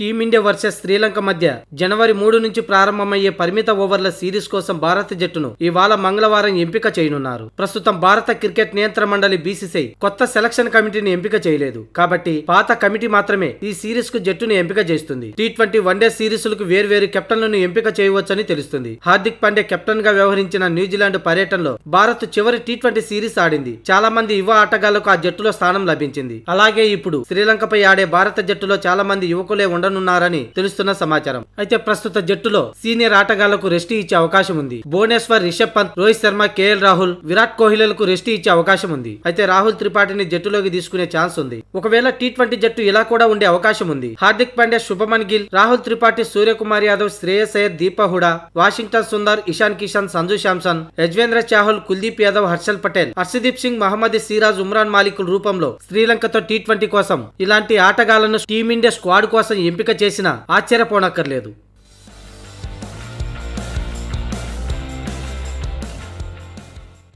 team India versus Sri Lanka మధ్య జనవరి మూడు నుంచి ప్రారంభమయ్యే పరిమిత ఓవర్ల సిరీస్ కోసం భారత జట్టును ఇవాళ మంగళవారం ఎంపిక చేయనున్నారు ప్రస్తుతం భారత క్రికెట్ నియంత్రణ మండలి బీసీసీఐ కొత్త సెలక్షన్ కమిటీని ఎంపిక చేయలేదు కాబట్టి పాత కమిటీ మాత్రమే ఈ సిరీస్ కు జట్టును ఎంపిక చేస్తుంది టీ ట్వంటీ వన్డే లకు వేర్వేరు కెప్టెన్లను ఎంపిక చేయవచ్చని తెలుస్తుంది హార్దిక్ పాండే కెప్టెన్ గా వ్యవహరించిన న్యూజిలాండ్ పర్యటనలో భారత్ చివరి టీ ట్వంటీ సిరీస్ ఆడింది చాలా మంది యువ ఆటగాళ్లకు ఆ జట్టులో స్థానం లభించింది అలాగే ఇప్పుడు శ్రీలంకపై ఆడే భారత జట్టులో చాలా మంది యువకులే ఉండ ఉండనున్నారని తెలుస్తున్న సమాచారం అయితే ప్రస్తుత జట్టులో సీనియర్ ఆటగాళ్లకు రెస్ట్ ఇచ్చే అవకాశం ఉంది భువనేశ్వర్ రిషబ్ పంత్ రోహిత్ శర్మ కేఎల్ రాహుల్ విరాట్ కోహ్లీలకు రెస్ట్ ఇచ్చే అవకాశం ఉంది అయితే రాహుల్ త్రిపాఠిని జట్టులోకి తీసుకునే ఛాన్స్ ఉంది ఒకవేళ టీ ట్వంటీ జట్టు ఇలా కూడా ఉండే అవకాశం ఉంది హార్దిక్ పాండ్యా శుభమన్ గిల్ రాహుల్ త్రిపాఠి సూర్యకుమార్ యాదవ్ శ్రేయస్ అయ్యర్ దీప హుడా వాషింగ్టన్ సుందర్ ఇషాన్ కిషన్ సంజు శాంసన్ యజ్వేంద్ర చాహుల్ కుల్దీప్ యాదవ్ హర్షల్ పటేల్ హర్షదీప్ సింగ్ మహమ్మద్ సిరాజ్ ఉమ్రాన్ మాలిక్ రూపంలో శ్రీలంకతో టీ ట్వంటీ కోసం ఇలాంటి ఆటగాళ్లను టీమిండియా స్క్వాడ్ కోసం ఎంపిక చేసినా ఆశ్చర్యపోనక్కర్లేదు